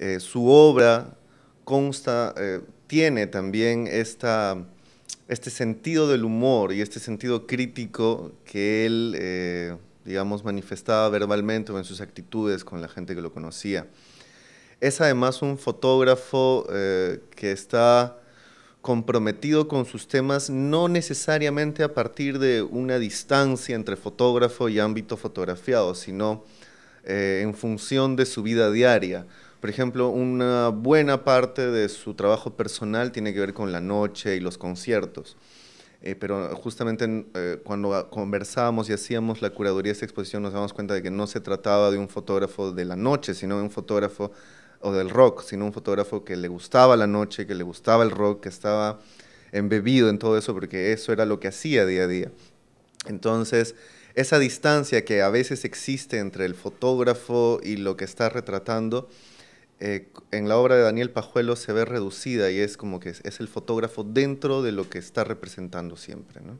Eh, su obra consta, eh, tiene también este sentido del humor y este sentido crítico que él, eh, digamos, manifestaba verbalmente o en sus actitudes con la gente que lo conocía. Es además un fotógrafo que está comprometido con sus temas, no necesariamente a partir de una distancia entre fotógrafo y ámbito fotografiado, sino en función de su vida diaria. Por ejemplo, una buena parte de su trabajo personal tiene que ver con la noche y los conciertos. Eh, pero justamente eh, cuando conversábamos y hacíamos la curaduría de esta exposición nos damos cuenta de que no se trataba de un fotógrafo de la noche, sino de un fotógrafo o del rock, sino un fotógrafo que le gustaba la noche, que le gustaba el rock, que estaba embebido en todo eso porque eso era lo que hacía día a día. Entonces, esa distancia que a veces existe entre el fotógrafo y lo que está retratando, eh, en la obra de Daniel Pajuelo se ve reducida y es como que es, el fotógrafo dentro de lo que está representando siempre, ¿no?